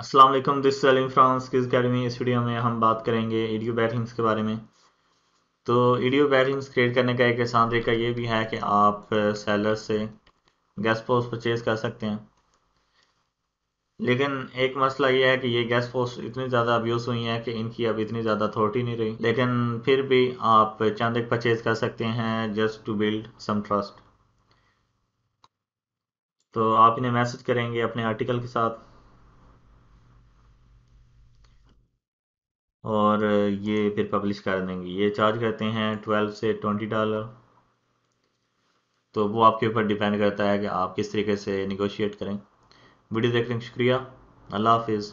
अस्सलाम वालेकुम this selling franchise academy इस वीडियो में हम बात करेंगे ईडियो बैटलिंग्स के बारे में तो ईडियो बैटलिंग्स क्रिएट करने का एक आसान तरीका ये भी है कि आप सेलर से गैस पोस्ट परचेज कर सकते हैं लेकिन एक मसला ये है कि ये गैस पोस्ट इतनी ज़्यादा अब्यूज़ हुई हैं कि इनकी अब इतनी ज़्यादा अथॉरिटी नहीं रही लेकिन फिर भी आप चंद एक परचेज़ कर सकते हैं just to build some trust तो आप इन्हें मैसेज करेंगे अपने आर्टिकल के साथ और ये फिर पब्लिश कर देंगे ये चार्ज करते हैं ट्वेल्व से ट्वेंटी डॉलर तो वो आपके ऊपर डिपेंड करता है कि आप किस तरीके से निगोशिएट करें वीडियो देखने का शुक्रिया अल्लाह हाफिज़